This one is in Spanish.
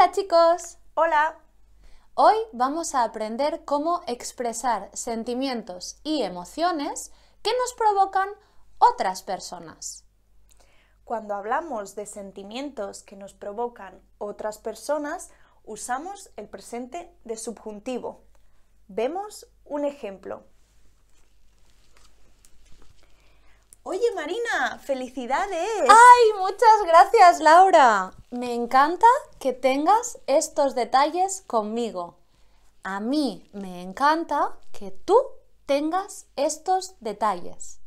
Hola chicos. Hola. Hoy vamos a aprender cómo expresar sentimientos y emociones que nos provocan otras personas. Cuando hablamos de sentimientos que nos provocan otras personas, usamos el presente de subjuntivo. Vemos un ejemplo. Marina! ¡Felicidades! ¡Ay, muchas gracias, Laura! Me encanta que tengas estos detalles conmigo. A mí me encanta que tú tengas estos detalles.